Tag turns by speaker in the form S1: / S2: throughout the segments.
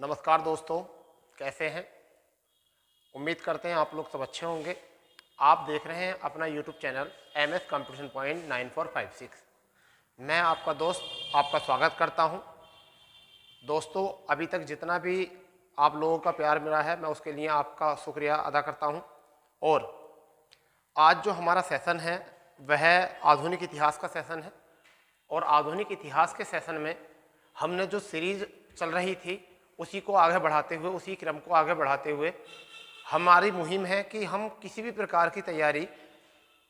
S1: नमस्कार दोस्तों कैसे हैं उम्मीद करते हैं आप लोग सब अच्छे होंगे आप देख रहे हैं अपना YouTube channel M S competition point nine four five six मैं आपका दोस्त आपका स्वागत करता हूं दोस्तों अभी तक जितना भी आप लोगों का प्यार मिला है मैं उसके लिए आपका शुक्रिया अदा करता हूं और आज जो हमारा सेशन है वह आधुनिक इतिहास का सेशन है और आधुनिक इतिहास के सेशन में हमने जो सीरीज चल रही थी उसी को आगे बढ़ाते हुए उसी क्रम को आगे बढ़ाते हुए हमारी मुहिम है कि हम किसी भी प्रकार की तैयारी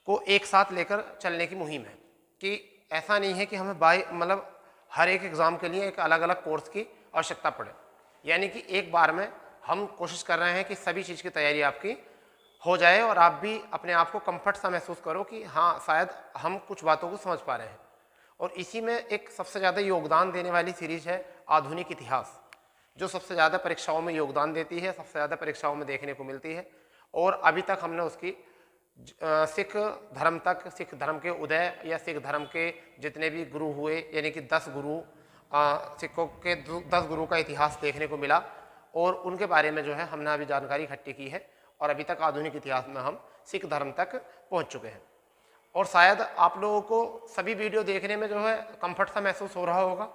S1: को एक साथ लेकर चलने की मुहिम है कि ऐसा नहीं है कि हमें बाय मतलब हर एक एग्ज़ाम के लिए एक अलग अलग कोर्स की आवश्यकता पड़े यानी कि एक बार में हम कोशिश कर रहे हैं कि सभी चीज़ की तैयारी आपकी हो जाए और आप भी अपने आप को कम्फर्ट सा महसूस करो कि हाँ शायद हम कुछ बातों को समझ पा रहे हैं और इसी में एक सबसे ज़्यादा योगदान देने वाली सीरीज़ है आधुनिक इतिहास जो सबसे ज़्यादा परीक्षाओं में योगदान देती है सबसे ज़्यादा परीक्षाओं में देखने को मिलती है और अभी तक हमने उसकी सिख धर्म तक सिख धर्म के उदय या सिख धर्म के जितने भी गुरु हुए यानी कि दस गुरु सिखों के दस गुरु का इतिहास देखने को मिला और उनके बारे में जो है हमने अभी जानकारी इकट्ठी की है और अभी तक आधुनिक इतिहास में हम सिख धर्म तक पहुंच चुके हैं और शायद आप लोगों को सभी वीडियो देखने में जो है कम्फर्ट सा महसूस हो रहा होगा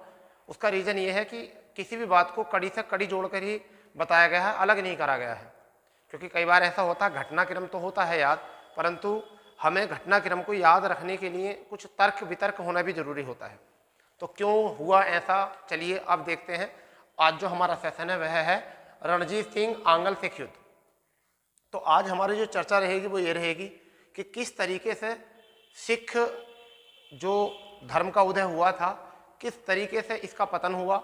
S1: उसका रीज़न ये है कि किसी भी बात को कड़ी से कड़ी जोड़कर ही बताया गया है अलग नहीं करा गया है क्योंकि कई बार ऐसा होता है घटनाक्रम तो होता है याद परंतु हमें घटनाक्रम को याद रखने के लिए कुछ तर्क वितर्क होना भी जरूरी होता है तो क्यों हुआ ऐसा चलिए अब देखते हैं आज जो हमारा सेशन है वह है रणजीत सिंह आंगल सिख युद्ध तो आज हमारी जो चर्चा रहेगी वो ये रहेगी कि किस तरीके से सिख जो धर्म का उदय हुआ था किस तरीके से इसका पतन हुआ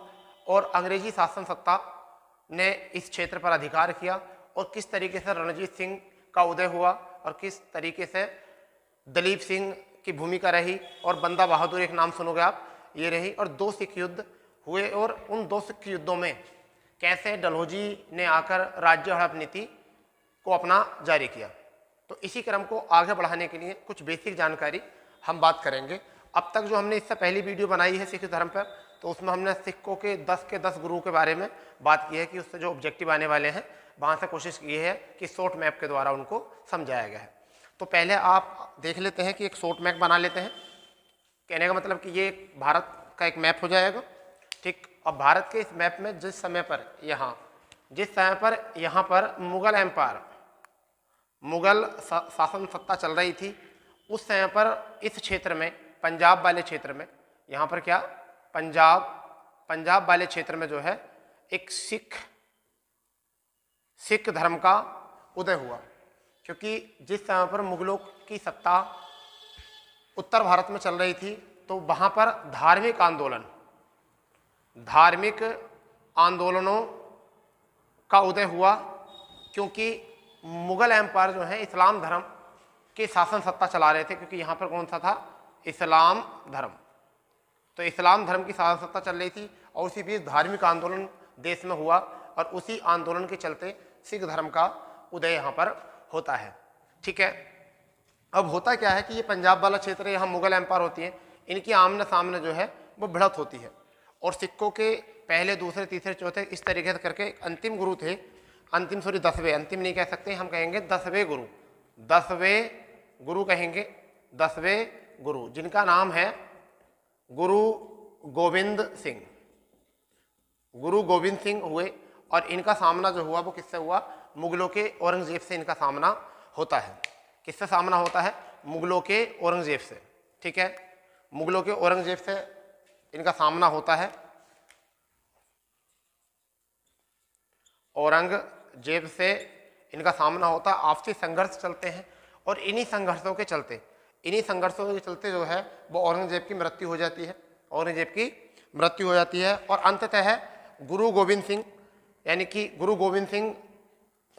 S1: और अंग्रेजी शासन सत्ता ने इस क्षेत्र पर अधिकार किया और किस तरीके से रणजीत सिंह का उदय हुआ और किस तरीके से दलीप सिंह की भूमिका रही और बंदा बहादुर एक नाम सुनोगे आप ये रही और दो सिख युद्ध हुए और उन दो सिख युद्धों में कैसे डलहौजी ने आकर राज्य हड़प नीति को अपना जारी किया तो इसी क्रम को आगे बढ़ाने के लिए कुछ बेसिक जानकारी हम बात करेंगे अब तक जो हमने इससे पहली वीडियो बनाई है सिख धर्म पर तो उसमें हमने सिक्कों के दस के दस गुरु के बारे में बात की है कि उससे जो ऑब्जेक्टिव आने वाले हैं वहाँ से कोशिश की है कि शॉर्ट मैप के द्वारा उनको समझाया गया है तो पहले आप देख लेते हैं कि एक शॉर्ट मैप बना लेते हैं कहने का मतलब कि ये भारत का एक मैप हो जाएगा ठीक अब भारत के इस मैप में जिस समय पर यहाँ जिस समय पर यहाँ पर मुग़ल एम्पायर मुग़ल सा, शासन सत्ता चल रही थी उस समय पर इस क्षेत्र में पंजाब वाले क्षेत्र में यहाँ पर क्या पंजाब पंजाब वाले क्षेत्र में जो है एक सिख सिख धर्म का उदय हुआ क्योंकि जिस समय पर मुगलों की सत्ता उत्तर भारत में चल रही थी तो वहाँ पर धार्मिक आंदोलन धार्मिक आंदोलनों का उदय हुआ क्योंकि मुगल एम्पायर जो है इस्लाम धर्म के शासन सत्ता चला रहे थे क्योंकि यहाँ पर कौन सा था इस्लाम धर्म तो इस्लाम धर्म की शासन सत्ता चल रही थी और उसी बीच धार्मिक आंदोलन देश में हुआ और उसी आंदोलन के चलते सिख धर्म का उदय यहाँ पर होता है ठीक है अब होता क्या है कि ये पंजाब वाला क्षेत्र यहाँ मुगल एम्पायर होती है इनकी आमने सामने जो है वो भिड़त होती है और सिखों के पहले दूसरे तीसरे चौथे इस तरीके से करके अंतिम गुरु थे अंतिम सॉरी दसवें अंतिम नहीं कह सकते हम कहेंगे दसवें गुरु दसवें गुरु कहेंगे दसवें गुरु जिनका नाम है गुरु गोविंद सिंह गुरु गोविंद सिंह हुए और इनका सामना जो हुआ वो किससे हुआ मुगलों के औरंगजेब से इनका सामना होता है किससे सामना होता है मुगलों के औरंगजेब से ठीक है मुगलों के औरंगजेब से इनका सामना होता है औरंगजेब से इनका सामना होता है आपसी संघर्ष चलते हैं और इन्हीं संघर्षों के चलते इन्हीं संघर्षों के चलते जो है वो औरंगजेब की मृत्यु हो जाती है औरंगजेब की मृत्यु हो जाती है और अंततः गुरु गोविंद सिंह यानी कि गुरु गोविंद सिंह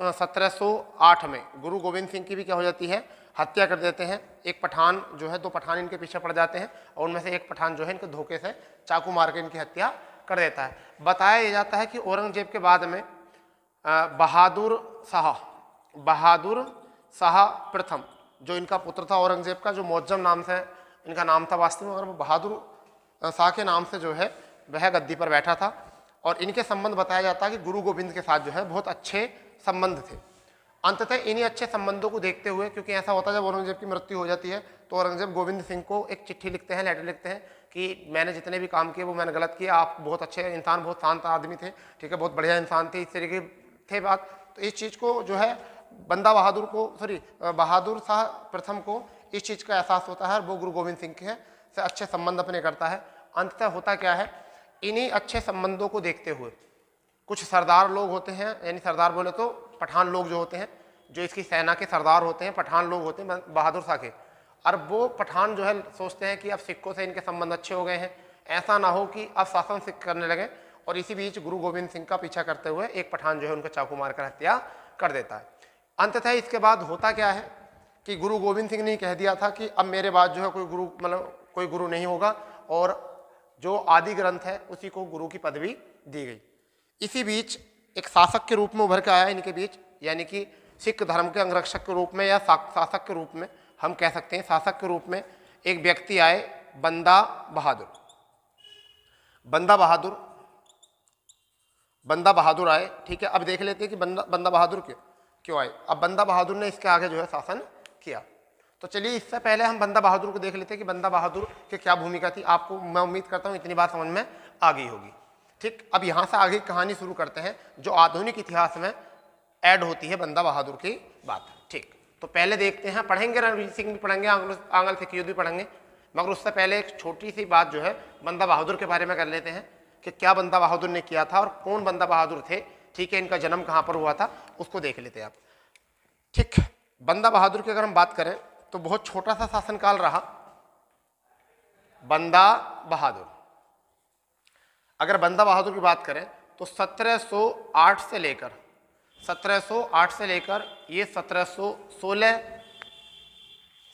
S1: 1708 में गुरु गोविंद सिंह की भी क्या हो जाती है हत्या कर देते हैं एक पठान जो है दो पठान इनके पीछे पड़ जाते हैं और उनमें से एक पठान जो है इनके धोखे से चाकू मार के इनकी हत्या कर देता है बताया जाता है कि औरंगजेब के बाद में बहादुर शाह बहादुर शाह प्रथम जो इनका पुत्र था औरंगजेब का जो मोजम नाम से इनका नाम था वास्तव में अगर वो बहादुर शाह के नाम से जो है वह गद्दी पर बैठा था और इनके संबंध बताया जाता है कि गुरु गोविंद के साथ जो है बहुत अच्छे संबंध थे अंततः इन्हीं अच्छे संबंधों को देखते हुए क्योंकि ऐसा होता है जब औरंगजेब की मृत्यु हो जाती है तो औरंगजेब गोविंद सिंह को एक चिट्ठी लिखते हैं लेटर लिखते हैं कि मैंने जितने भी काम किए वो मैंने गलत किया आप बहुत अच्छे इंसान बहुत शांत आदमी थे ठीक है बहुत बढ़िया इंसान थे इस तरीके थे बात तो इस चीज़ को जो है बंदा बहादुर को सॉरी बहादुर शाह प्रथम को इस चीज़ का एहसास होता है और वो गुरु गोविंद सिंह के से अच्छे संबंध अपने करता है अंततः होता क्या है इन्हीं अच्छे संबंधों को देखते हुए कुछ सरदार लोग होते हैं यानी सरदार बोले तो पठान लोग जो होते हैं जो इसकी सेना के सरदार होते हैं पठान लोग होते हैं बहादुर शाह के और वो पठान जो है सोचते हैं कि अब सिक्कों से इनके संबंध अच्छे हो गए हैं ऐसा ना हो कि अब शासन सिख करने लगे और इसी बीच गुरु गोविंद सिंह का पीछा करते हुए एक पठान जो है उनका चाकू मारकर हत्या कर देता है अंततः इसके बाद होता क्या है कि गुरु गोविंद सिंह ने कह दिया था कि अब मेरे बाद जो है कोई गुरु मतलब कोई गुरु नहीं होगा और जो आदि ग्रंथ है उसी को गुरु की पदवी दी गई इसी बीच एक शासक के रूप में उभर के आया इनके बीच यानी कि सिख धर्म के अंगरक्षक के रूप में या शासक के रूप में हम कह सकते हैं शासक के रूप में एक व्यक्ति आए बंदा बहादुर बंदा बहादुर बंदा बहादुर आए ठीक है अब देख लेते हैं कि बंदा बंदा बहादुर क्यों क्यों आई अब बंदा बहादुर ने इसके आगे जो है शासन किया तो चलिए इससे पहले हम बंदा बहादुर को देख लेते हैं कि बंदा बहादुर की क्या भूमिका थी आपको मैं उम्मीद करता हूँ इतनी बात समझ में आ गई होगी ठीक अब यहाँ से आगे कहानी शुरू करते हैं जो आधुनिक इतिहास में ऐड होती है बंदा बहादुर की बात ठीक तो पहले देखते हैं पढ़ेंगे रणवीर सिंह भी पढ़ेंगे आंगल सिख युद्ध भी पढ़ेंगे मगर उससे पहले एक छोटी सी बात जो है बंदा बहादुर के बारे में कर लेते हैं कि क्या बंदा बहादुर ने किया था और कौन बंदा बहादुर थे ठीक है इनका जन्म कहाँ पर हुआ था उसको देख लेते हैं आप ठीक बंदा बहादुर की अगर हम बात करें तो बहुत छोटा सा शासनकाल रहा बंदा बहादुर अगर बंदा बहादुर की बात करें तो 1708 से लेकर 1708 से लेकर ये 1716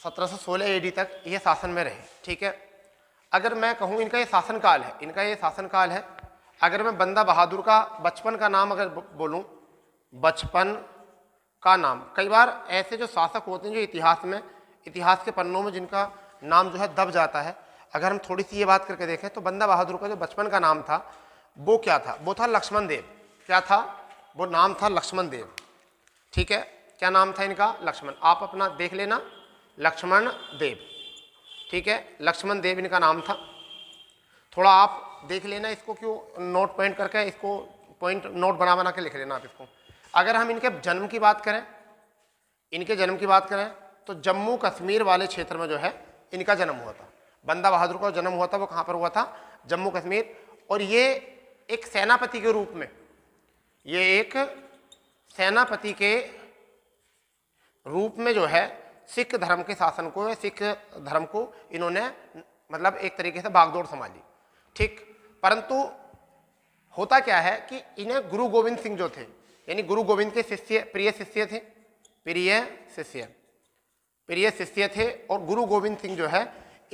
S1: 1716 एडी तक ये शासन में रहे ठीक है अगर मैं कहूँ इनका ये शासनकाल है इनका ये शासनकाल है अगर मैं बंदा बहादुर का बचपन का नाम अगर बोलूँ बचपन का नाम कई बार ऐसे जो शासक होते हैं जो इतिहास में इतिहास के पन्नों में जिनका नाम जो है दब जाता है अगर हम थोड़ी सी ये बात करके देखें तो बंदा बहादुर का जो बचपन का नाम था वो क्या था वो था लक्ष्मण देव क्या था वो नाम था लक्ष्मण देव ठीक है क्या नाम था इनका लक्ष्मण आप अपना देख लेना लक्ष्मण देव ठीक है लक्ष्मण देव इनका नाम था थोड़ा आप देख लेना इसको क्यों नोट पॉइंट करके इसको पॉइंट नोट बना बना के लिख लेना आप इसको अगर हम इनके जन्म की बात करें इनके जन्म की बात करें तो जम्मू कश्मीर वाले क्षेत्र में जो है इनका जन्म हुआ था बंदा बहादुर का जन्म हुआ था वो कहाँ पर हुआ था जम्मू कश्मीर और ये एक सेनापति के रूप में ये एक सेनापति के रूप में जो है सिख धर्म के शासन को सिख धर्म को इन्होंने मतलब एक तरीके से भागदौड़ संभाली ठीक परंतु होता क्या है कि इन्हें गुरु गोविंद सिंह जो थे यानी गुरु गोविंद के शिष्य प्रिय शिष्य थे प्रिय शिष्य प्रिय शिष्य थे और गुरु गोविंद सिंह जो है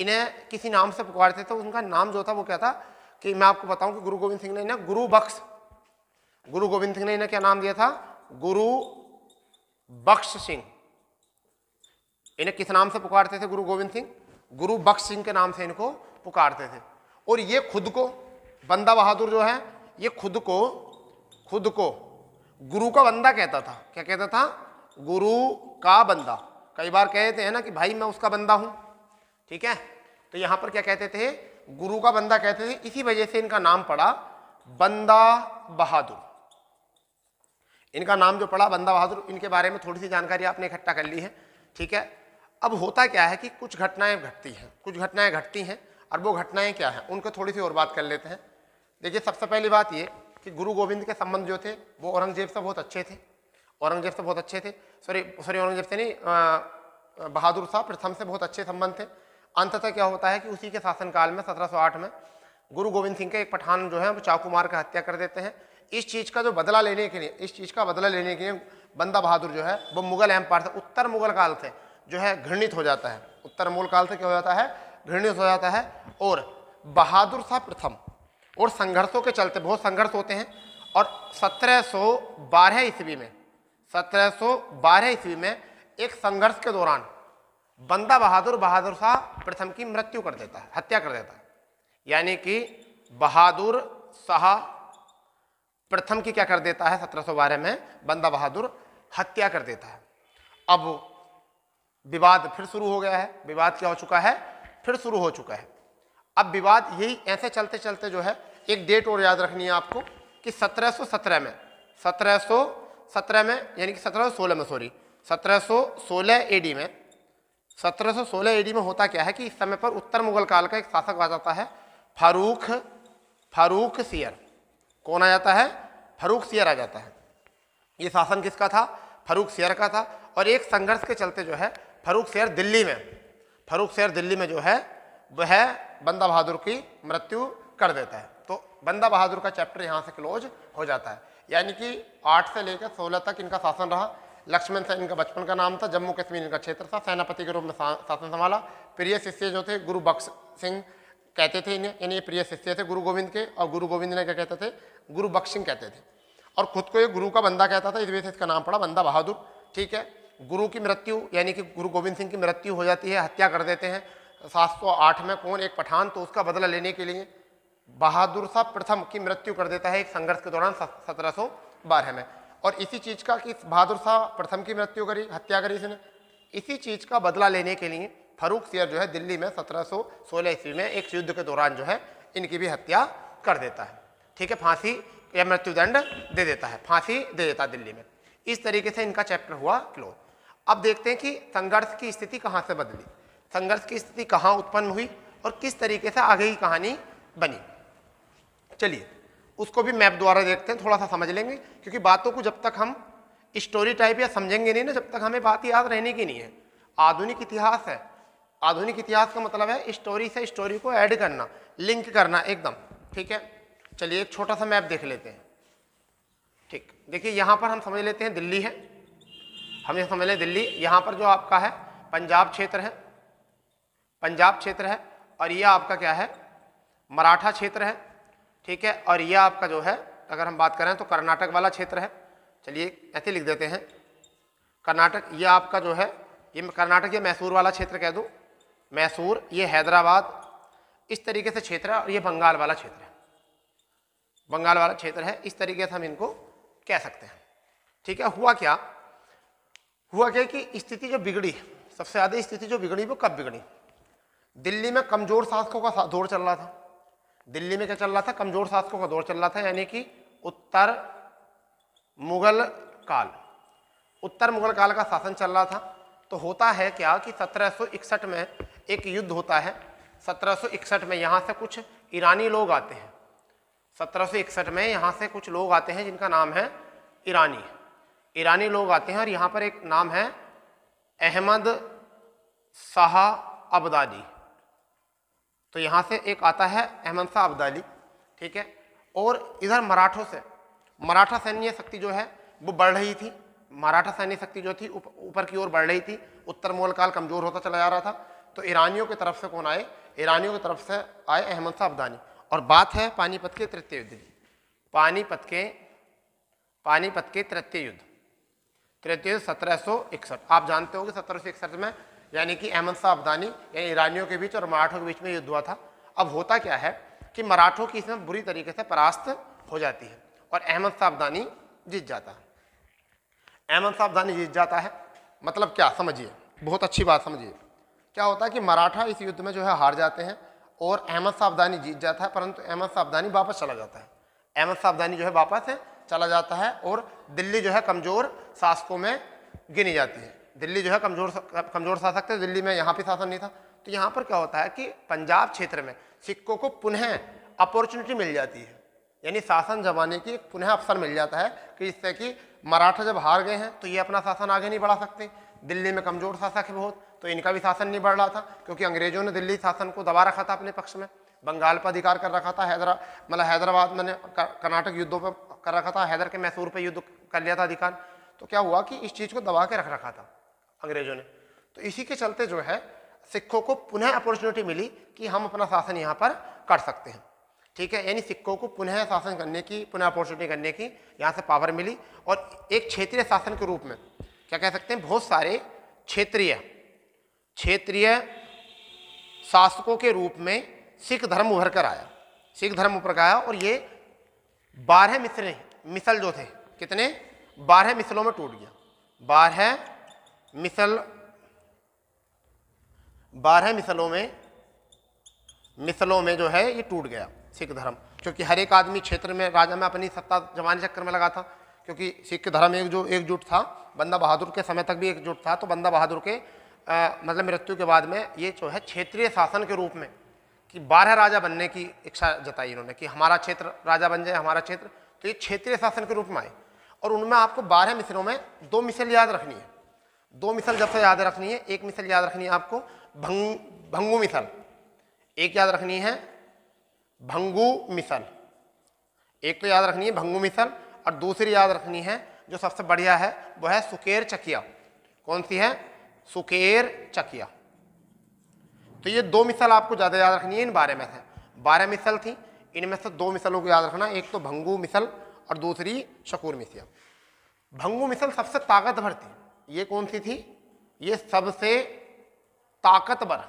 S1: इन्हें किसी नाम से पुकारते थे तो उनका नाम जो था वो क्या था कि मैं आपको बताऊं कि गुरु गोविंद सिंह ने इन्हें गुरु बख्श गुरु गोविंद सिंह ने इन्हें क्या नाम दिया था गुरु बख्श सिंह इन्हें किस नाम से पुकारते थे गुरु गोविंद सिंह गुरु बख्श सिंह के नाम से इनको पुकारते थे और ये खुद को बंदा बहादुर जो है ये खुद को खुद को गुरु का बंदा कहता था क्या कहता था गुरु का बंदा कई बार कहते हैं ना कि भाई मैं उसका बंदा हूं ठीक है तो यहां पर क्या कहते थे गुरु का बंदा कहते थे इसी वजह से इनका नाम पड़ा बंदा बहादुर इनका नाम जो पड़ा बंदा बहादुर इनके बारे में थोड़ी सी जानकारी आपने इकट्ठा कर ली है ठीक है अब होता क्या है कि कुछ घटनाएं घटती हैं कुछ घटनाएं घटती हैं और वो घटनाएं क्या हैं उनको थोड़ी सी और बात कर लेते हैं देखिए सबसे पहली बात ये कि गुरु गोविंद के संबंध जो थे वो औरंगजेब से बहुत अच्छे थे औरंगजेब से बहुत अच्छे थे सॉरी सॉरी औरंगजेब से नहीं बहादुर शाह प्रथम से बहुत अच्छे संबंध थे अंततः क्या होता है कि उसी के शासनकाल में 1708 में गुरु गोविंद सिंह के एक पठान जो है वो चाकू मार का हत्या कर देते हैं इस चीज़ का जो बदला लेने के लिए इस चीज़ का बदला लेने के लिए बंदा बहादुर जो है वो मुगल एम्पायर से उत्तर मुगल काल से जो है घृणित हो जाता है उत्तर मुगल काल से क्या हो जाता है घृणित हो जाता है और बहादुर शाह प्रथम और संघर्षों के चलते बहुत संघर्ष होते हैं और 1712 ईस्वी में 1712 ईस्वी में एक संघर्ष के दौरान बंदा बहादुर बहादुर शाह प्रथम की मृत्यु कर देता है हत्या कर देता है यानी कि बहादुर शाह प्रथम की क्या कर देता है 1712 में बंदा बहादुर हत्या कर देता है अब विवाद फिर शुरू हो गया है विवाद क्या हो चुका है फिर शुरू हो चुका है अब विवाद यही ऐसे चलते चलते जो है एक डेट और याद रखनी है आपको कि 1717 में 1717 में यानी कि 1716 में सॉरी 1716 एडी में 1716 एडी में होता क्या है कि इस समय पर उत्तर मुगल काल का एक शासक आ जाता है फारूख फारूख सियर कौन आ जाता है फारूख सियर आ जाता है ये शासन किसका था फारूख सियर का था और एक संघर्ष के चलते जो है फारूक सियर दिल्ली में फारूक सियर दिल्ली में जो है वह बंदा बहादुर की मृत्यु कर देता है बंदा बहादुर का चैप्टर यहाँ से क्लोज हो जाता है यानी कि आठ से लेकर सोलह तक इनका शासन रहा लक्ष्मण सेन इनका बचपन का नाम था जम्मू कश्मीर इनका क्षेत्र था सेनापति के रूप में शासन संभाला प्रिय शिष्य जो थे गुरु बख्श सिंह कहते थे इन्हें यानी प्रिय शिष्य थे गुरु गोविंद के और गुरु गोविंद ने क्या कहते थे गुरु बख्श सिंह कहते थे और खुद को ये गुरु का बंदा कहता था इस वजह से इसका नाम पड़ा बंदा बहादुर ठीक है गुरु की मृत्यु यानी कि गुरु गोविंद सिंह की मृत्यु हो जाती है हत्या कर देते हैं सात में कौन एक पठान तो उसका बदला लेने के लिए बहादुर शाह प्रथम की मृत्यु कर देता है एक संघर्ष के दौरान सत्रह बारह में और इसी चीज़ का कि बहादुर शाह प्रथम की मृत्यु करी हत्या करी इसने इसी चीज़ का बदला लेने के लिए फारूक सियर जो है दिल्ली में 1716 ईस्वी में एक युद्ध के दौरान जो है इनकी भी हत्या कर देता है ठीक है फांसी या मृत्युदंड दे देता है फांसी दे देता है दिल्ली में इस तरीके से इनका चैप्टर हुआ क्लोज अब देखते हैं कि संघर्ष की स्थिति कहाँ से बदली संघर्ष की स्थिति कहाँ उत्पन्न हुई और किस तरीके से आगे की कहानी बनी चलिए उसको भी मैप द्वारा देखते हैं थोड़ा सा समझ लेंगे क्योंकि बातों को जब तक हम स्टोरी टाइप या समझेंगे नहीं ना जब तक हमें बात याद रहने की नहीं है आधुनिक इतिहास है आधुनिक इतिहास का मतलब है स्टोरी से स्टोरी को ऐड करना लिंक करना एकदम ठीक है चलिए एक छोटा सा मैप देख लेते हैं ठीक देखिए यहाँ पर हम समझ लेते हैं दिल्ली है हम ये समझ लें दिल्ली यहाँ पर जो आपका है पंजाब क्षेत्र है पंजाब क्षेत्र है और ये आपका क्या है मराठा क्षेत्र है ठीक है और यह आपका जो है अगर हम बात करें तो कर्नाटक वाला क्षेत्र है चलिए ऐसे लिख देते हैं कर्नाटक ये आपका जो है ये कर्नाटक ये मैसूर वाला क्षेत्र कह दूँ मैसूर ये हैदराबाद इस तरीके से क्षेत्र है और ये बंगाल वाला क्षेत्र है बंगाल वाला क्षेत्र है इस तरीके से हम इनको कह सकते हैं ठीक है हुआ क्या हुआ क्या कि स्थिति जो बिगड़ी सबसे ज़्यादा स्थिति जो बिगड़ी वो कब बिगड़ी दिल्ली में कमज़ोर शासकों का दौर चल रहा था दिल्ली में क्या चल रहा था कमजोर शासकों का दौर चल रहा था यानी कि उत्तर मुगल काल उत्तर मुगल काल का शासन चल रहा था तो होता है क्या कि 1761 में एक युद्ध होता है 1761 में यहाँ से कुछ ईरानी लोग आते हैं 1761 में यहाँ से कुछ लोग आते हैं जिनका नाम है ईरानी ईरानी लोग आते हैं और यहाँ पर एक नाम है अहमद शाह अबदादी तो यहाँ से एक आता है अहमद शाह अब्दाली ठीक है और इधर मराठों से मराठा सैन्य शक्ति जो है वो बढ़ रही थी मराठा सैन्य शक्ति जो थी ऊपर की ओर बढ़ रही थी उत्तर मोल काल कमज़ोर होता चला जा रहा था तो ईरानियों की तरफ से कौन आए ईरानियों की तरफ से आए अहमद शाह अब्दानी और बात है पानीपत के तृतीय युद्ध की पानीपत के पानीपत के तृतीय युद्ध तृतीय युद्ध सत्रह आप जानते हो कि सत्रह में यानी कि अहमद शाह अब्दानी यानी ईरानियों के बीच और मराठों के बीच में युद्ध हुआ था अब होता क्या है कि मराठों की इसमें बुरी तरीके से परास्त हो जाती है और अहमद शाह अब्दानी जीत जाता है अहमद शाह अब्दानी जीत जाता है मतलब क्या समझिए बहुत अच्छी बात समझिए क्या होता है कि मराठा इस युद्ध में जो है हार जाते हैं और अहमद शाह अब्दानी जीत जाता है परंतु अहमद शाह अब्दानी वापस चला जाता है अहमद शाह अब्दानी जो है वापस चला जाता है और दिल्ली जो है कमज़ोर शासकों में गिनी जाती है दिल्ली जो है कमज़ोर कमज़ोर शासक थे दिल्ली में यहाँ पे शासन नहीं था तो यहाँ पर क्या होता है कि पंजाब क्षेत्र में सिक्कों को पुनः अपॉर्चुनिटी मिल जाती है यानी शासन जमाने की पुनः अवसर मिल जाता है कि इससे कि मराठा जब हार गए हैं तो ये अपना शासन आगे नहीं बढ़ा सकते दिल्ली में कमज़ोर शासक है बहुत तो इनका भी शासन नहीं बढ़ रहा था क्योंकि अंग्रेजों ने दिल्ली शासन को दबा रखा था अपने पक्ष में बंगाल पर अधिकार कर रखा था हैदरा मतलब हैदराबाद मैंने कर्नाटक युद्धों पर कर रखा था हैदर के मैसूर पर युद्ध कर लिया था अधिकार तो क्या हुआ कि इस चीज़ को दबा के रख रखा था अंग्रेजों ने तो इसी के चलते जो है सिखों को पुनः अपॉर्चुनिटी मिली कि हम अपना शासन यहाँ पर कर सकते हैं ठीक है यानी सिखों को पुनः शासन करने की पुनः अपॉर्चुनिटी करने की यहाँ से पावर मिली और एक क्षेत्रीय शासन के रूप में क्या कह सकते हैं बहुत सारे क्षेत्रीय क्षेत्रीय शासकों के रूप में सिख धर्म उभर कर आया सिख धर्म उभर कर आया और ये बारह मिसरे मिसल जो थे कितने बारह मिसलों में टूट गया बारह मिसल बारह मिसलों में मिसलों में जो है ये टूट गया सिख धर्म क्योंकि हर एक आदमी क्षेत्र में राजा में अपनी सत्ता जमाने चक्कर में लगा था क्योंकि सिख धर्म एक जो एकजुट था बंदा बहादुर के समय तक भी एकजुट था तो बंदा बहादुर के आ, मतलब मृत्यु के बाद में ये जो है क्षेत्रीय शासन के रूप में कि बारह राजा बनने की इच्छा जताई इन्होंने कि हमारा क्षेत्र राजा बन जाए हमारा क्षेत्र तो ये क्षेत्रीय शासन के रूप में आए और उनमें आपको बारह मिसलों में दो मिसल याद रखनी है दो मिसल जब से याद रखनी है एक मिसल याद रखनी है आपको भंग भंगू मिसल एक याद रखनी है भंगू मिसल एक तो याद रखनी है भंगू मिसल और दूसरी याद रखनी है जो सबसे बढ़िया है वो है सुकेर चकिया कौन सी है सुकेर चकिया तो ये दो मिसल आपको ज़्यादा याद रखनी है इन बारह में से बारह मिसल थी इनमें से दो मिसलों को याद रखना एक तो भंगू मिसल और दूसरी शकूर मिसिया भंगू मिसल सबसे ताकतवर थी ये कौन सी थी ये सबसे ताकतवर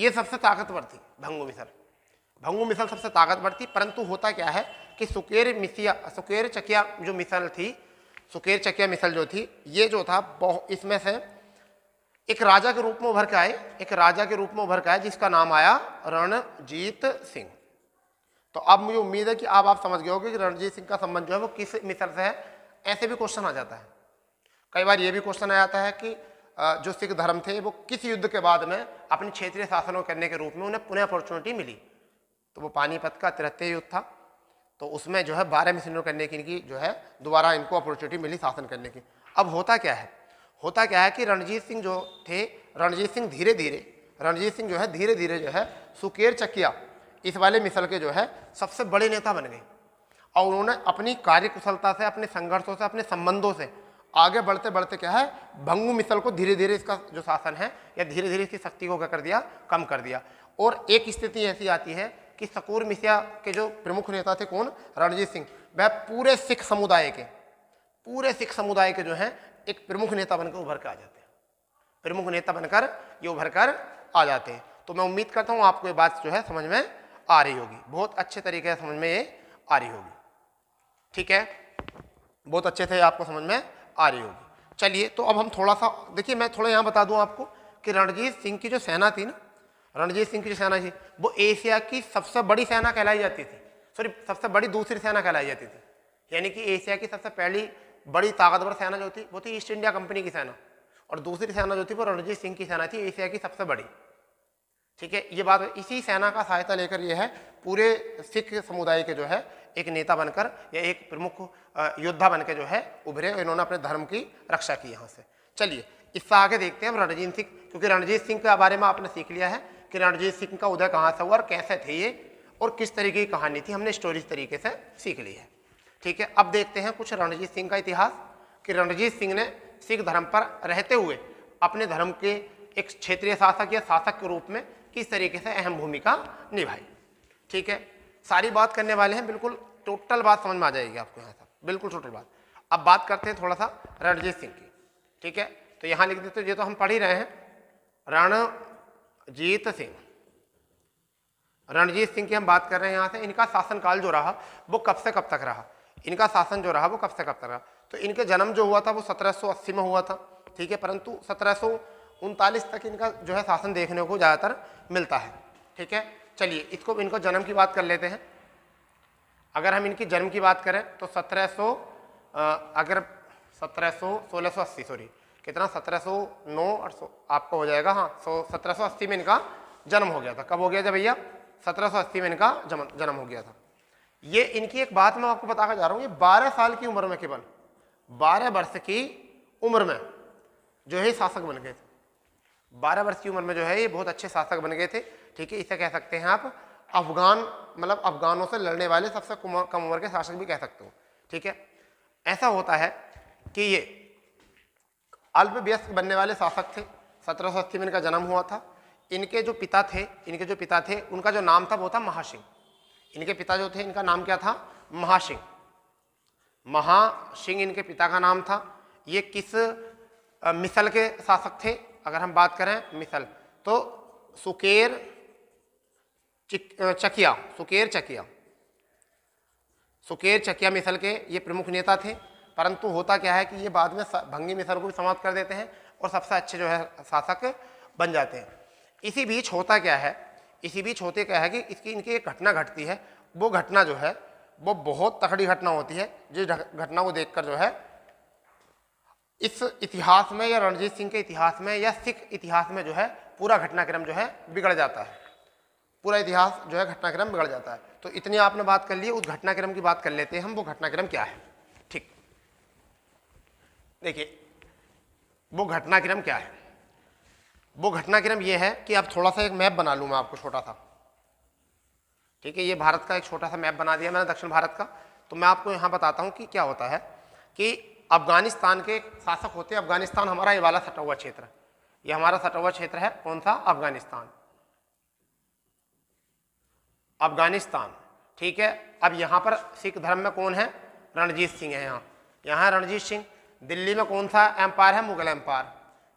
S1: ये सबसे ताकतवर थी भंगू मिसल भंगू मिसल सबसे ताकतवर थी परंतु होता क्या है कि सुकेर मिसिया सुकेर चकिया जो मिसल थी सुकेर चकिया मिसल जो थी ये जो था इसमें से एक राजा के रूप में उभर के आए एक राजा के रूप में उभर के आए जिसका नाम आया रणजीत सिंह तो अब मुझे उम्मीद है कि आप आप समझ गए होगे कि रणजीत सिंह का संबंध जो है वो किस मिसल से है ऐसे भी क्वेश्चन आ जाता है कई बार ये भी क्वेश्चन आता है कि जो सिख धर्म थे वो किस युद्ध के बाद में अपने क्षेत्रीय शासनों करने के रूप में उन्हें पुनः अपॉर्चुनिटी मिली तो वो पानीपत का तिरहत्तर युद्ध था तो उसमें जो है बारह मिशन करने की इनकी जो है दोबारा इनको अपॉर्चुनिटी मिली शासन करने की अब होता क्या है होता क्या है कि रणजीत सिंह जो थे रणजीत सिंह धीरे धीरे रणजीत सिंह जो है धीरे धीरे जो है सुकेर चकिया इस वाले मिसल के जो है सबसे बड़े नेता बन गए और उन्होंने अपनी कार्यकुशलता से अपने संघर्षों से अपने संबंधों से आगे बढ़ते बढ़ते क्या है भंगू मिसल को धीरे धीरे इसका जो शासन है या धीरे धीरे इसकी शक्ति को क्या कर दिया कम कर दिया और एक स्थिति ऐसी आती है कि सकूर मिसिया के जो प्रमुख नेता थे कौन रणजीत सिंह वह पूरे सिख समुदाय के पूरे सिख समुदाय के जो हैं एक प्रमुख नेता बनकर उभर कर आ जाते हैं प्रमुख नेता बनकर ये उभर कर आ जाते हैं तो मैं उम्मीद करता हूँ आपको ये बात जो है समझ में आ रही होगी बहुत अच्छे तरीके से समझ में ये आ रही होगी ठीक है बहुत अच्छे से आपको समझ में आ रही होगी चलिए तो अब हम थोड़ा सा देखिए मैं थोड़ा यहाँ बता दूँ आपको कि रणजीत सिंह की जो सेना थी ना रणजीत सिंह की जो सेना थी वो एशिया की सबसे बड़ी सेना कहलाई जाती थी सॉरी सबसे बड़ी दूसरी सेना कहलाई जाती थी यानी कि एशिया की सबसे पहली बड़ी ताकतवर सेना जो थी वो थी ईस्ट इंडिया कंपनी की सेना और दूसरी सेना जो थी वो रणजीत सिंह की सेना थी एशिया की सबसे बड़ी ठीक है ये बात इसी सेना का सहायता लेकर ये है पूरे सिख समुदाय के जो है एक नेता बनकर या एक प्रमुख योद्धा बनकर जो है उभरे और इन्होंने अपने धर्म की रक्षा की यहाँ से चलिए इससे आगे देखते हैं हम रणजीत सिंह क्योंकि रणजीत सिंह के बारे में आपने सीख लिया है कि रणजीत सिंह का उदय कहाँ से हुआ और कैसे थे ये और किस तरीके की कहानी थी हमने स्टोरी तरीके से सीख ली है ठीक है अब देखते हैं कुछ रणजीत सिंह का इतिहास कि रणजीत सिंह ने सिख धर्म पर रहते हुए अपने धर्म के एक क्षेत्रीय शासक या शासक के रूप में किस तरीके से अहम भूमिका निभाई ठीक है सारी बात करने वाले हैं बिल्कुल टोटल बात समझ में आ जाएगी आपको यहाँ सब बिल्कुल टोटल बात अब बात करते हैं थोड़ा सा रणजीत सिंह की ठीक है तो यहाँ लिख देते ये तो हम पढ़ ही रहे हैं रणजीत सिंह रणजीत सिंह की हम बात कर रहे हैं यहाँ से इनका शासनकाल जो रहा वो कब से कब तक रहा इनका शासन जो रहा वो कब से कब तक रहा तो इनके जन्म जो हुआ था वो 1780 में हुआ था ठीक है परंतु सत्रह तक इनका जो है शासन देखने को ज़्यादातर मिलता है ठीक है चलिए इसको इनको जन्म की बात कर लेते हैं अगर हम इनकी जन्म की बात करें तो 1700 अगर 1700 1680 सॉरी कितना 1709 और आपको हो जाएगा हाँ सो 1780 में इनका जन्म हो गया था कब हो गया था भैया 1780 में इनका जन्म हो गया था ये इनकी एक बात मैं आपको बताकर जा रहा हूँ ये बारह साल की उम्र में केवल बारह वर्ष की उम्र में जो है शासक बन गए थे बारह वर्ष की उम्र में जो है ये बहुत अच्छे शासक बन गए थे ठीक है इसे कह सकते हैं आप अफगान मतलब अफगानों से लड़ने वाले सबसे कम उम्र के शासक भी कह सकते हो ठीक है ऐसा होता है कि ये अल्प व्यस्त बनने वाले शासक थे सत्रह सौ अस्सी में इनका जन्म हुआ था इनके जो पिता थे इनके जो पिता थे उनका जो नाम था वो था महासिंह इनके पिता जो थे इनका नाम क्या था महासिंह महासिंह इनके पिता का नाम था ये किस मिसल के शासक थे अगर हम बात करें मिसल तो सुकेर चकिया सुकेर चकिया सुकेर चकिया मिसल के ये प्रमुख नेता थे परंतु होता क्या है कि ये बाद में भंगी मिसल को भी समाप्त कर देते हैं और सबसे अच्छे जो है शासक बन जाते हैं इसी बीच होता क्या है इसी बीच होते क्या है कि इसकी इनकी एक घटना घटती है वो घटना जो है वो बहुत तकड़ी घटना होती है जिस घटना को देख जो है इस इतिहास में या रणजीत सिंह के इतिहास में या सिख इतिहास में जो है पूरा घटनाक्रम जो है बिगड़ जाता है पूरा इतिहास जो है घटनाक्रम बिगड़ जाता है तो इतनी आपने बात कर ली उस घटनाक्रम की बात कर लेते हैं हम वो घटनाक्रम क्या है ठीक देखिए वो घटनाक्रम क्या है वो घटनाक्रम ये है कि आप थोड़ा सा एक मैप बना लूँ मैं आपको छोटा सा ठीक है ये भारत का एक छोटा सा मैप बना दिया मैंने दक्षिण भारत का तो मैं आपको यहाँ बताता हूँ कि क्या होता है कि अफगानिस्तान के शासक होते अफगानिस्तान हमारा ये वाला सटा हुआ क्षेत्र ये हमारा सटा हुआ क्षेत्र है कौन सा अफगानिस्तान अफगानिस्तान ठीक है अब यहाँ पर सिख धर्म में कौन है रणजीत सिंह है यहाँ यहाँ रणजीत सिंह दिल्ली में कौन सा एम्पायर है मुगल एम्पायर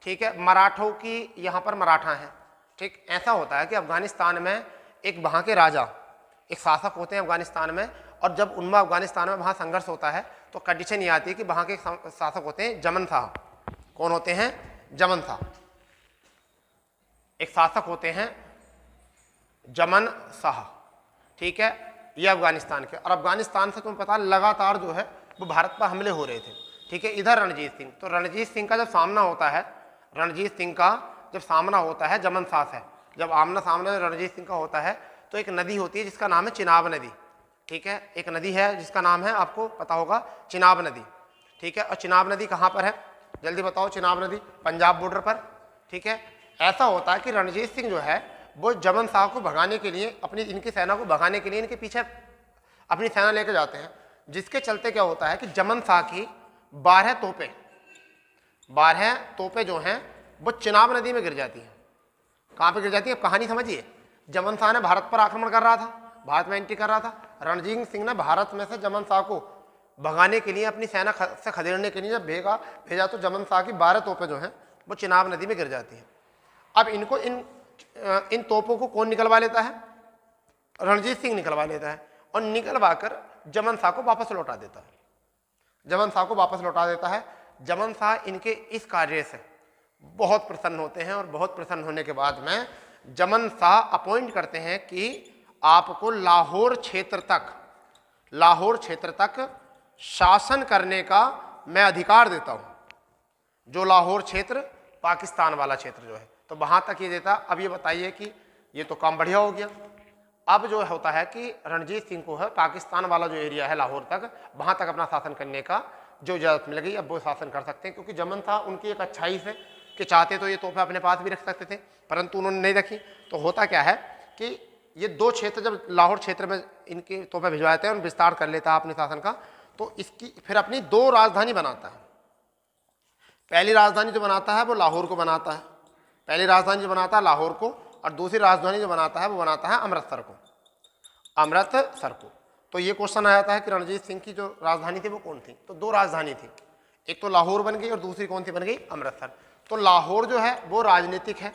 S1: ठीक है मराठों की यहाँ पर मराठा है ठीक ऐसा होता है कि अफगानिस्तान में एक वहाँ के राजा एक शासक होते हैं अफगानिस्तान में और जब उनमें अफगानिस्तान में वहाँ संघर्ष होता है तो कंडीशन ये आती है कि वहाँ के शासक होते हैं जमन साहब कौन होते हैं जमन साहब एक शासक होते हैं जमन शाह ठीक है ये अफगानिस्तान के और अफगानिस्तान से तुम्हें पता लगातार जो है वो भारत पर हमले हो रहे थे ठीक है इधर रणजीत सिंह तो रणजीत सिंह का जब सामना होता है रणजीत सिंह का जब सामना होता है जमन सास है जब आमना सामना रणजीत सिंह का होता है तो एक नदी होती है जिसका नाम है चिनाब नदी ठीक है एक नदी है जिसका नाम है आपको पता होगा चिनाब नदी ठीक है और चिनाब नदी कहाँ पर है जल्दी बताओ चिनाब नदी पंजाब बॉर्डर पर ठीक है ऐसा होता है कि रणजीत सिंह जो है वो जमन शाह को भगाने के लिए अपनी इनकी सेना को भगाने के लिए इनके पीछे अपनी सेना लेकर जाते हैं जिसके चलते क्या होता है कि जमन शाह की बारह तोपे बारह तोपे जो हैं वो चिनाब नदी में गिर जाती हैं कहाँ पे गिर जाती है कहानी समझिए जमन शाह ने भारत पर आक्रमण कर रहा था भारत में एंट्री कर रहा था रणजीत सिंह ने भारत में से जमन शाह को भगाने के लिए अपनी सेना ख, से खदेड़ने के लिए जब भेगा भेजा तो जमन शाह की बारह तोपे जो हैं वो चिनाब नदी में गिर जाती हैं अब इनको इन इन तोपों को कौन निकलवा लेता है रणजीत सिंह निकलवा लेता है और निकलवा कर जमन शाह को वापस लौटा देता है जमन शाह को वापस लौटा देता है जमन शाह इनके इस कार्य से बहुत प्रसन्न होते हैं और बहुत प्रसन्न होने के बाद में जमन शाह अपॉइंट करते हैं कि आपको लाहौर क्षेत्र तक लाहौर क्षेत्र तक शासन करने का मैं अधिकार देता हूं जो लाहौर क्षेत्र पाकिस्तान वाला क्षेत्र जो है तो वहाँ तक ये देता अब ये बताइए कि ये तो काम बढ़िया हो गया अब जो होता है कि रणजीत सिंह को है पाकिस्तान वाला जो एरिया है लाहौर तक वहाँ तक अपना शासन करने का जो इजाज़त मिल गई अब वो शासन कर सकते हैं क्योंकि जमन था उनकी एक अच्छाई से कि चाहते तो ये तोहफे अपने पास भी रख सकते थे परंतु उन्होंने नहीं रखी तो होता क्या है कि ये दो क्षेत्र जब लाहौर क्षेत्र में इनके तोहफे भिजवाते हैं और विस्तार कर लेता अपने शासन का तो इसकी फिर अपनी दो राजधानी बनाता है पहली राजधानी जो बनाता है वो लाहौर को बनाता है पहली राजधानी जो बनाता है लाहौर को और दूसरी राजधानी जो बनाता है वो बनाता है अमृतसर को अमृतसर को तो ये क्वेश्चन आ जाता है कि रणजीत सिंह की जो राजधानी थी वो कौन थी तो दो राजधानी थी एक तो लाहौर बन गई और दूसरी कौन थी बन गई अमृतसर तो लाहौर जो है वो राजनीतिक है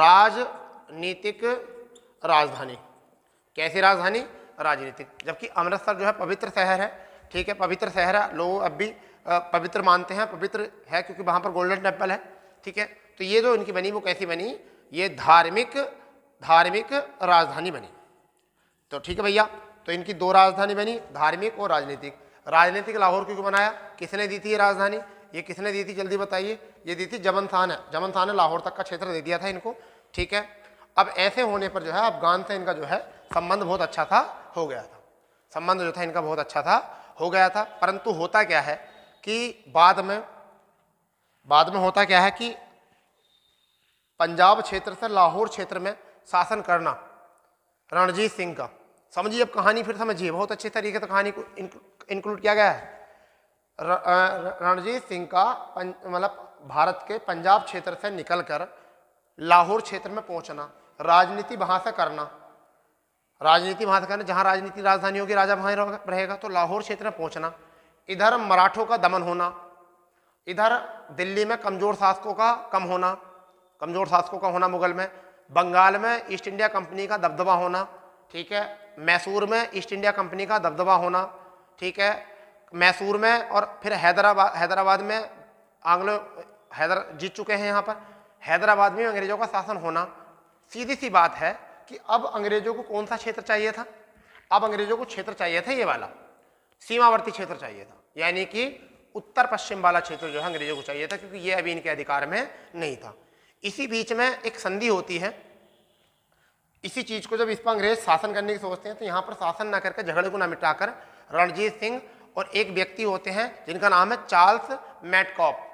S1: राजनीतिक राजधानी कैसी राजधानी राजनीतिक जबकि अमृतसर जो है पवित्र शहर है ठीक है पवित्र शहर है लोग अब भी पवित्र मानते हैं पवित्र है क्योंकि वहाँ पर गोल्डन टेम्पल है ठीक है तो ये जो इनकी बनी वो कैसी बनी ये धार्मिक धार्मिक राजधानी बनी तो ठीक है भैया तो इनकी दो राजधानी बनी धार्मिक और राजनीतिक राजनीतिक लाहौर क्यों बनाया किसने दी थी ये राजधानी ये किसने दी थी जल्दी बताइए ये दी थी जमन थान है जमन थान ने लाहौर तक का क्षेत्र दे दिया था इनको ठीक है अब ऐसे होने पर जो है अफगान से इनका जो है संबंध बहुत अच्छा था हो गया था संबंध जो था इनका बहुत अच्छा था हो गया था परंतु होता क्या है कि बाद में बाद में होता क्या है कि पंजाब क्षेत्र से लाहौर क्षेत्र में शासन करना रणजीत सिंह का समझिए अब कहानी फिर समझिए बहुत अच्छे तरीके से कहानी को इंक्लूड किया गया है रणजीत सिंह का मतलब भारत के पंजाब क्षेत्र से निकलकर लाहौर क्षेत्र में पहुंचना राजनीति वहां से करना राजनीति वहां से करना जहां राजनीति राजधानी होगी राजा वहाँ रहेगा तो लाहौर क्षेत्र में पहुँचना इधर मराठों का दमन होना इधर दिल्ली में कमजोर शासकों का कम होना कमज़ोर शासकों का होना मुगल में बंगाल में ईस्ट इंडिया कंपनी का दबदबा होना ठीक है मैसूर में ईस्ट इंडिया कंपनी का दबदबा होना ठीक है मैसूर में और फिर हैदराबाद हैदराबाद में आंग्लो हैदर जीत चुके हैं यहाँ पर हैदराबाद में अंग्रेज़ों का शासन होना सीधी सी बात है कि अब अंग्रेज़ों को कौन सा क्षेत्र चाहिए था अब अंग्रेज़ों को क्षेत्र चाहिए था ये वाला सीमावर्ती क्षेत्र चाहिए था यानी कि उत्तर पश्चिम वाला क्षेत्र जो है अंग्रेज़ों को चाहिए था क्योंकि ये अभी इनके अधिकार में नहीं था इसी बीच में एक संधि होती है इसी चीज को जब इस पर अंग्रेज शासन करने की सोचते हैं तो यहाँ पर शासन ना करके झगड़े को ना मिटाकर रणजीत सिंह और एक व्यक्ति होते हैं जिनका नाम है चार्ल्स मैटकॉप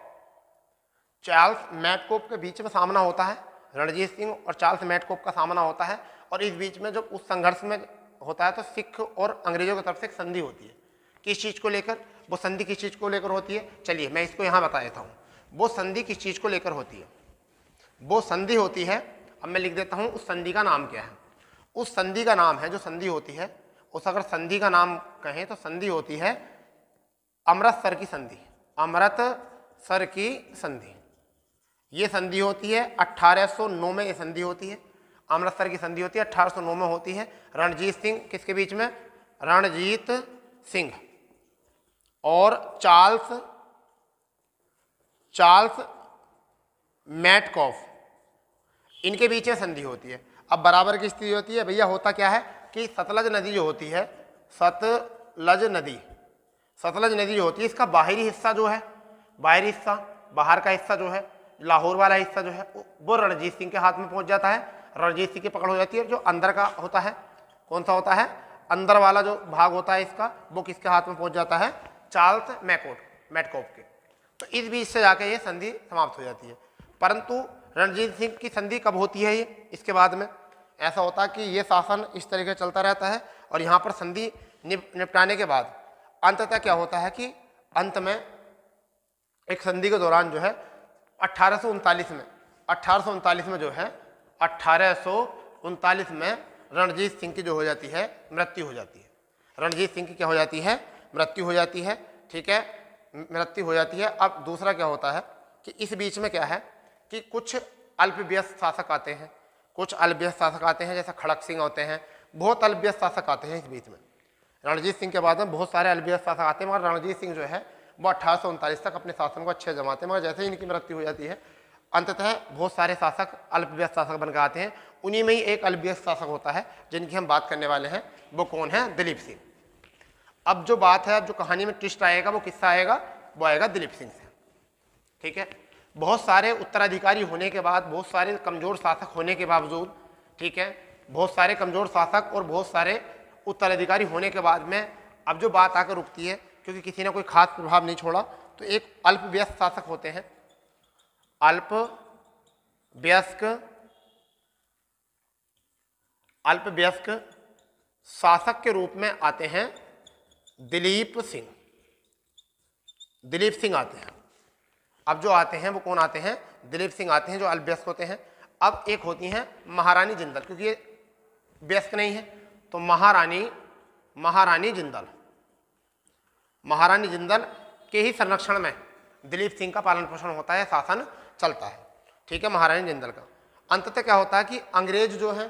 S1: चार्ल्स मैटकॉप के बीच में सामना होता है रणजीत सिंह और चार्ल्स मैटकॉप का सामना होता है और इस बीच में जब उस संघर्ष में होता है तो सिख और अंग्रेजों की तरफ से एक संधि होती है किस चीज़ को लेकर वो संधि किस चीज़ को लेकर होती है चलिए मैं इसको यहाँ बता देता हूँ वो संधि किस चीज़ को लेकर होती है वो संधि होती है अब मैं लिख देता हूँ उस संधि का नाम क्या है उस संधि का नाम है जो संधि होती है उस अगर संधि का नाम कहें तो संधि होती है अमृतसर की संधि अमृत सर की संधि ये संधि होती है 1809 में ये संधि होती है अमृतसर की संधि होती है 1809 में होती है रणजीत सिंह किसके बीच में रणजीत सिंह और चार्ल्स चार्ल्स मैटकॉफ इनके बीच में संधि होती है अब बराबर की स्थिति होती है भैया होता क्या है कि सतलज नदी जो होती है सतलज नदी सतलज नदी जो होती है इसका बाहरी हिस्सा जो है बाहरी हिस्सा बाहर का हिस्सा जो है लाहौर वाला हिस्सा जो है वो रणजीत सिंह के हाथ में पहुंच जाता है रणजीत सिंह की पकड़ हो जाती है जो अंदर का होता है कौन सा होता है अंदर वाला जो भाग होता है इसका वो किसके हाथ में पहुंच जाता है चार्ल्स मैकोट मैटकोप के तो इस बीच से जाके ये संधि समाप्त हो जाती है परंतु रणजीत सिंह की संधि कब होती है ये इसके बाद में ऐसा होता है कि ये शासन इस तरीके चलता रहता है और यहाँ पर संधि निप, निपटाने के बाद अंततः क्या होता है कि अंत में एक संधि के दौरान जो है अट्ठारह में अट्ठारह में जो है अट्ठारह में रणजीत सिंह की जो हो जाती है मृत्यु हो जाती है रणजीत सिंह की क्या हो जाती है मृत्यु हो जाती है ठीक है मृत्यु हो जाती है अब दूसरा क्या होता है कि इस बीच में क्या है कि कुछ अल्पव्यस्त शासक आते हैं कुछ अल्पव्यस्त शासक आते हैं जैसे खड़क सिंह होते हैं बहुत अल्पव्यस्त शासक आते हैं इस बीच में रणजीत सिंह के बाद में बहुत सारे अल्पव्यस्त शासक आते हैं मगर रणजीत सिंह जो है वो अठारह तक अपने शासन को अच्छे जमाते हैं मगर जैसे ही इनकी मृत्यु हो जाती है अंततः बहुत सारे शासक अल्पव्यस्त शासक बनकर आते हैं उन्हीं में ही एक अल्पव्यस्त शासक होता है जिनकी हम बात करने वाले हैं वो कौन है दिलीप सिंह अब जो बात है अब जो कहानी में ट्विस्ट आएगा वो किस्सा आएगा वो आएगा दिलीप सिंह से ठीक है बहुत सारे उत्तराधिकारी होने के बाद बहुत सारे कमज़ोर शासक होने के बावजूद ठीक है बहुत सारे कमज़ोर शासक और बहुत सारे उत्तराधिकारी होने के बाद में अब जो बात आकर रुकती है क्योंकि किसी ने कोई खास प्रभाव नहीं छोड़ा तो एक अल्प व्यस्त शासक होते हैं अल्प व्यस्क अल्प व्यस्क शासक के रूप में आते हैं दिलीप सिंह दिलीप सिंह आते हैं अब जो आते हैं वो कौन आते हैं दिलीप सिंह आते हैं जो अल्ब्यस्क होते हैं अब एक होती हैं महारानी जिंदल क्योंकि ये व्यस्क नहीं है तो महारानी महारानी जिंदल महारानी जिंदल के ही संरक्षण में दिलीप सिंह का पालन पोषण होता है शासन चलता है ठीक है महारानी जिंदल का अंततः क्या होता है कि अंग्रेज जो है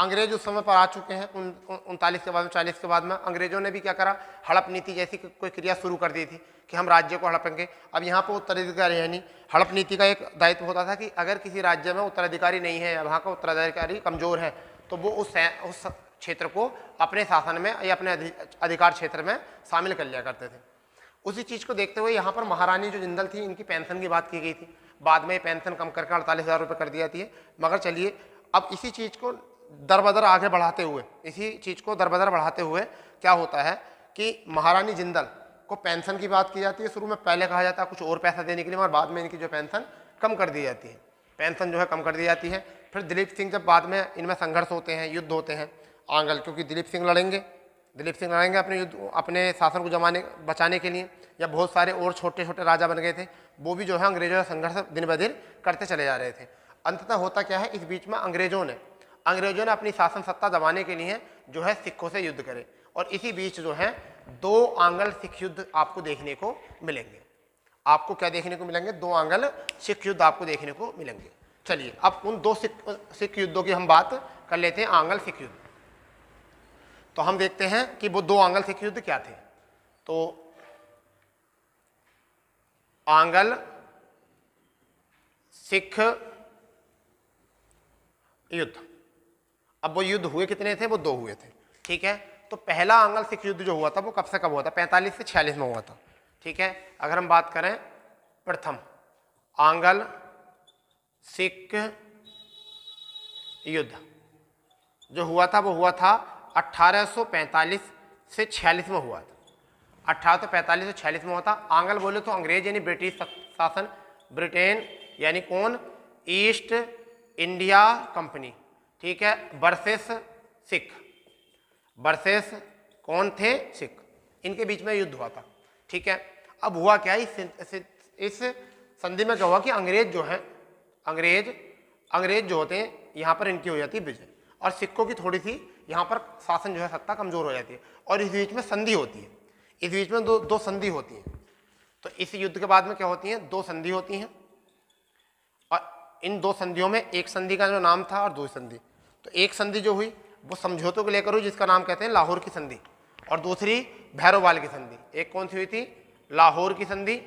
S1: अंग्रेज उस समय पर आ चुके हैं उन उनतालीस के बाद में चालीस के बाद में अंग्रेजों ने भी क्या करा हड़प नीति जैसी कोई क्रिया शुरू कर दी थी कि हम राज्य को हड़पेंगे अब यहाँ पर उत्तराधिकारी है नहीं हड़प नीति का एक दायित्व होता था कि अगर किसी राज्य में उत्तराधिकारी नहीं है या वहाँ का उत्तराधिकारी कमजोर है तो वो उस उस क्षेत्र को अपने शासन में या अपने अधिकार क्षेत्र में शामिल कर लिया करते थे उसी चीज़ को देखते हुए यहाँ पर महारानी जो जिंदल थी इनकी पेंशन की बात की गई थी बाद में पेंशन कम करके अड़तालीस हज़ार रुपये कर दिया थी मगर चलिए अब इसी चीज़ को दरबदर आगे बढ़ाते हुए इसी चीज़ को दरबदर बढ़ाते हुए क्या होता है कि महारानी जिंदल को पेंशन की बात की जाती है शुरू में पहले कहा जाता है कुछ और पैसा देने के लिए और बाद में इनकी जो पेंशन कम कर दी जाती है पेंशन जो है कम कर दी जाती है फिर दिलीप सिंह जब बाद में इनमें संघर्ष होते हैं युद्ध होते हैं आंगल क्योंकि दिलीप सिंह लड़ेंगे दिलीप सिंह लड़ेंगे अपने युद्ध अपने शासन को जमाने बचाने के लिए या बहुत सारे और छोटे छोटे राजा बन गए थे वो भी जो है अंग्रेजों का संघर्ष दिन ब दिन करते चले जा रहे थे अंततः होता क्या है इस बीच में अंग्रेजों ने अंग्रेजों ने अपनी शासन सत्ता दबाने के लिए जो है सिखों से युद्ध करे और इसी बीच जो है दो आंगल सिख युद्ध आपको देखने को मिलेंगे आपको क्या देखने को मिलेंगे दो आंगल सिख युद्ध आपको देखने को मिलेंगे चलिए अब उन दो सिख सिख युद्धों की हम बात कर लेते हैं आंगल सिख युद्ध तो हम देखते हैं कि वो दो आंगल सिख युद्ध क्या थे तो आंगल सिख युद्ध अब वो युद्ध हुए कितने थे वो दो हुए थे ठीक है तो पहला आंगल सिख युद्ध जो हुआ था वो कब से कब हुआ था पैंतालीस से छियालीस में हुआ था ठीक है अगर हम बात करें प्रथम आंगल सिख युद्ध जो हुआ था वो हुआ था 1845 से 46 में हुआ था अठारह से 46 में हुआ था आंगल बोले तो अंग्रेज यानी ब्रिटिश शासन ब्रिटेन यानी कौन ईस्ट इंडिया कंपनी ठीक है वर्सेस सिख वर्सेस कौन थे सिख इनके बीच में युद्ध हुआ था ठीक है अब हुआ क्या इस इस संधि में क्या हुआ कि अंग्रेज जो हैं अंग्रेज अंग्रेज जो होते हैं यहाँ पर इनकी हो जाती है विजय और सिखों की थोड़ी सी यहाँ पर शासन जो है सत्ता कमजोर हो जाती है और इस बीच में संधि होती है इस बीच में दो दो संधि होती हैं तो इस युद्ध के बाद में क्या होती हैं दो संधि होती हैं और इन दो संधियों में एक संधि का जो नाम था और दूसरी संधि तो एक संधि जो हुई वो समझौतों को लेकर हुई जिसका नाम कहते हैं लाहौर की संधि और दूसरी भैरोवाल की संधि एक कौन सी हुई थी लाहौर की संधि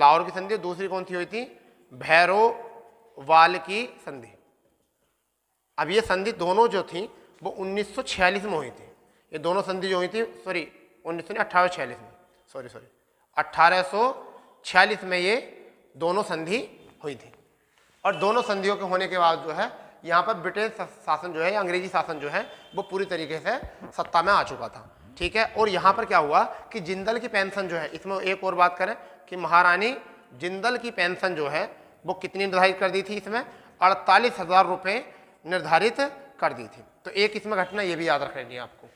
S1: लाहौर की संधि दूसरी कौन सी हुई थी भैरोवाल की संधि अब ये संधि दोनों जो थी वो 1946 में हुई थी ये दोनों संधि जो हुई थी सॉरी उन्नीस सौ अट्ठारह में सॉरी सॉरी अट्ठारह में ये दोनों संधि हुई थी और दोनों संधियों के होने के बाद जो है यहाँ पर ब्रिटेन शासन जो है अंग्रेजी शासन जो है वो पूरी तरीके से सत्ता में आ चुका था ठीक है और यहाँ पर क्या हुआ कि जिंदल की पेंशन जो है इसमें एक और बात करें कि महारानी जिंदल की पेंशन जो है वो कितनी निर्धारित कर दी थी इसमें अड़तालीस हज़ार रुपये निर्धारित कर दी थी तो एक इसमें घटना ये भी याद रख लेनी है आपको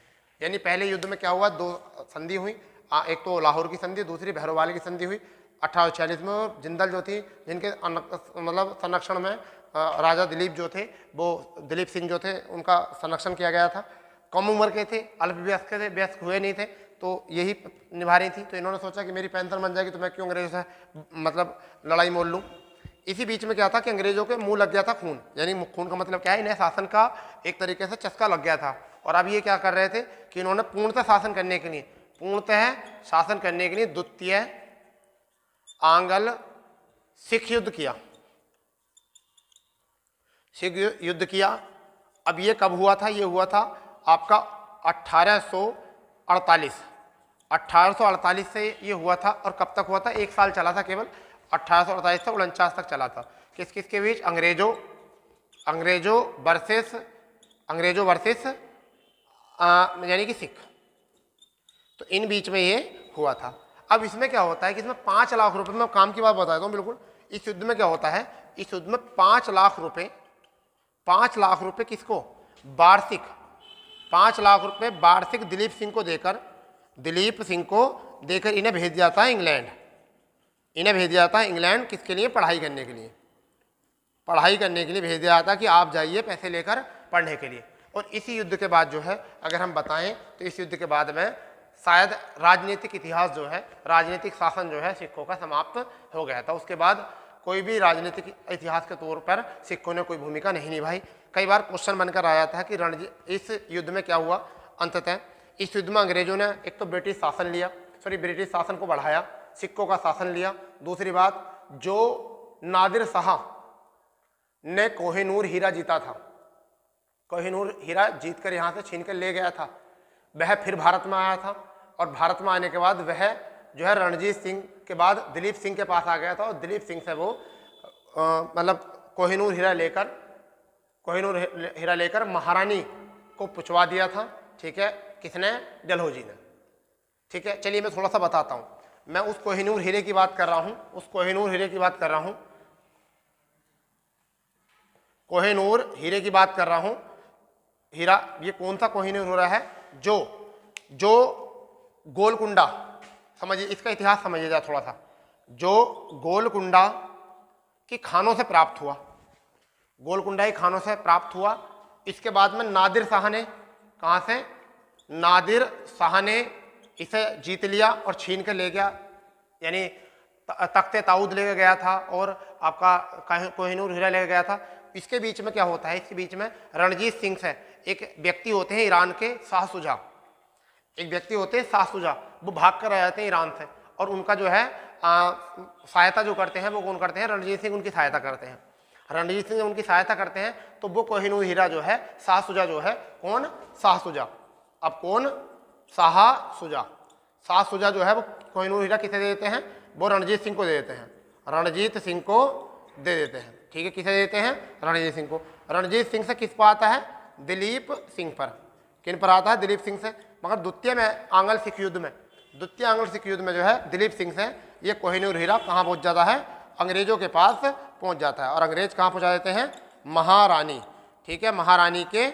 S1: यानी पहले युद्ध में क्या हुआ दो संधि हुई आ, एक तो लाहौर की संधि दूसरी भैरोवाल की संधि हुई अठारह में जिंदल जो थी जिनके मतलब संरक्षण में राजा दिलीप जो थे वो दिलीप सिंह जो थे उनका संरक्षण किया गया था कम उम्र के थे अल्प व्यस्क थे व्यस्क हुए नहीं थे तो यही निभा रही थी तो इन्होंने सोचा कि मेरी पेंशन बन जाएगी तो मैं क्यों अंग्रेजों से मतलब लड़ाई मोल लूँ इसी बीच में क्या था कि अंग्रेजों के मुंह लग गया था खून यानी खून का मतलब क्या है इन्हें शासन का एक तरीके से चस्का लग गया था और अब ये क्या कर रहे थे कि इन्होंने पूर्णतः शासन करने के लिए पूर्णतः शासन करने के लिए द्वितीय आंगल सिख युद्ध किया सिख युद्ध किया अब ये कब हुआ था ये हुआ था आपका 1848 1848 से ये हुआ था और कब तक हुआ था एक साल चला था केवल 1848 से उनचास तक चला था किस किस के बीच अंग्रेजों अंग्रेजों वर्सेस अंग्रेजों वर्सेस यानी कि सिख तो इन बीच में ये हुआ था अब इसमें क्या होता है कि इसमें पाँच लाख रुपए मैं काम की बात बताता हूँ बिल्कुल इस युद्ध में क्या होता है इस युद्ध में पाँच लाख रुपए पाँच लाख रुपए किसको वार्षिक पाँच लाख रुपए वार्षिक दिलीप सिंह को देकर दिलीप सिंह को देकर इन्हें भेज दिया जाता है इंग्लैंड इन्हें भेज दिया जाता है इंग्लैंड किसके लिए पढ़ाई करने के लिए पढ़ाई करने के लिए भेज दिया जाता है कि आप जाइए पैसे लेकर पढ़ने के लिए और इसी युद्ध के बाद जो है अगर हम बताएं तो इस युद्ध के बाद में शायद राजनीतिक इतिहास जो है राजनीतिक शासन जो है सिखों का समाप्त हो गया था उसके बाद कोई भी राजनीतिक इतिहास के तौर पर सिखों ने कोई भूमिका नहीं निभाई कई बार क्वेश्चन बनकर आया था कि रणजी इस युद्ध में क्या हुआ अंततः इस युद्ध में अंग्रेजों ने एक तो ब्रिटिश शासन लिया सॉरी ब्रिटिश शासन को बढ़ाया सिक्कों का शासन लिया दूसरी बात जो नादिर शाह ने कोहिनूर हीरा जीता था कोहिनूर हीरा जीतकर यहाँ से छीन कर ले गया था वह फिर भारत में आया था और भारत में आने के बाद वह जो है रणजीत सिंह के बाद दिलीप सिंह के पास आ गया था और दिलीप सिंह से वो मतलब कोहिनूर हीरा लेकर कोहिनूर हीरा लेकर महारानी को पुछवा दिया था ठीक है किसने डलहौजी ने ठीक है चलिए मैं थोड़ा सा बताता हूँ मैं उस कोहिनूर हीरे की बात कर रहा हूँ उस कोहिनूर हीरे की बात कर रहा हूँ कोहिनूर हीरे की बात कर रहा हूँ हीरा ये कौन सा कोहिनूर हो रहा है जो जो गोलकुंडा समझिए इसका इतिहास जाए थोड़ा सा जो गोलकुंडा की खानों से प्राप्त हुआ गोलकुंडा ही खानों से प्राप्त हुआ इसके बाद में नादिर शाह ने कहाँ से नादिर शाह ने इसे जीत लिया और छीन के ले गया यानी तख्ते ताऊद ले गया था और आपका कोहिनूर हीरा ले गया था इसके बीच में क्या होता है इसके बीच में रणजीत सिंह से एक व्यक्ति होते हैं ईरान के शाह सुझा एक व्यक्ति होते हैं सासुजा वो भाग कर आ जाते हैं ईरान से और उनका जो है सहायता जो करते हैं वो कौन करते हैं रणजीत सिंह उनकी सहायता करते हैं रणजीत सिंह उनकी सहायता करते हैं तो वो कोहिनूर हीरा जो है सासुजा जो है कौन सासुजा अब कौन साहा सुजा शाह सुजा जो है वो कोहिनूर हीरा किसे दे देते हैं वो रणजीत सिंह को दे देते हैं रणजीत सिंह को दे देते हैं ठीक है किसे देते हैं रणजीत सिंह को रणजीत सिंह से किस पर आता है दिलीप सिंह पर किन पर आता है दिलीप सिंह से मगर द्वितीय में आंगल सिख युद्ध में द्वितीय आंगल सिख युद्ध में जो है दिलीप सिंह से ये कोहिनूर हीरा कहाँ पहुँच जाता है अंग्रेजों के पास पहुँच जाता है और अंग्रेज कहाँ पहुँचा देते हैं महारानी ठीक है महारानी के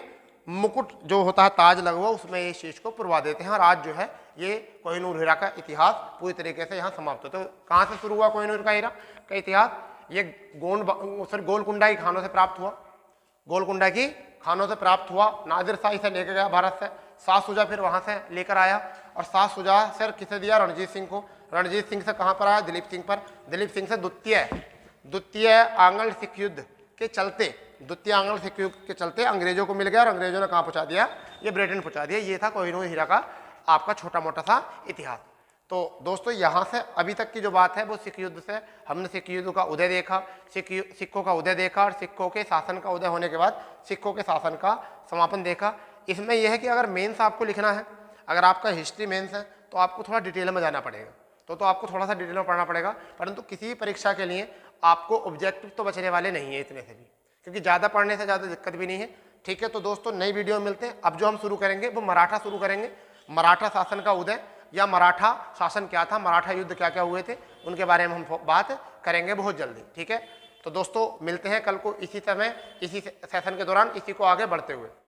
S1: मुकुट जो होता है ताज लगवा उसमें ये शीश को पुरवा देते हैं और आज जो है ये कोहिनूर हीरा का इतिहास पूरी तरीके से यहाँ समाप्त होता है तो कहाँ से शुरू हुआ कोहिनूर का हीरा का इतिहास ये गोंड सर गोलकुंडा की खानों से प्राप्त हुआ गोलकुंडा की खानों से प्राप्त हुआ नादिर शाही से लेके गया भारत से सास सुजा फिर वहाँ से लेकर आया और सास सुजा सर किसे दिया रणजीत सिंह को रणजीत सिंह से कहाँ पर आया दिलीप सिंह पर दिलीप सिंह से द्वितीय द्वितीय आंगल सिख युद्ध के चलते द्वितीय आंगल सिख युद्ध के चलते अंग्रेजों को मिल गया और अंग्रेजों ने कहाँ पहुँचा दिया ये ब्रिटेन पहुँचा दिया ये था कोहिनूर हीरा का आपका छोटा मोटा सा इतिहास तो दोस्तों यहाँ से अभी तक की जो बात है वो सिख युद्ध से हमने सिख युद्ध का उदय देखा सिख सिक्कों का उदय देखा और सिक्कों के शासन का उदय होने के बाद सिक्कों के शासन का समापन देखा इसमें यह है कि अगर मेंस आपको लिखना है अगर आपका हिस्ट्री मेंस है तो आपको थोड़ा डिटेल में जाना पड़ेगा तो तो आपको थोड़ा सा डिटेल में पढ़ना पड़ेगा परंतु किसी भी परीक्षा के लिए आपको ऑब्जेक्टिव तो बचने वाले नहीं है इतने से भी क्योंकि ज़्यादा पढ़ने से ज़्यादा दिक्कत भी नहीं है ठीक है तो दोस्तों नई वीडियो में मिलते हैं अब जो हम शुरू करेंगे वो मराठा शुरू करेंगे मराठा शासन का उदय या मराठा शासन क्या था मराठा युद्ध क्या क्या हुए थे उनके बारे में हम बात करेंगे बहुत जल्दी ठीक है तो दोस्तों मिलते हैं कल को इसी समय इसी सेशन के दौरान इसी को आगे बढ़ते हुए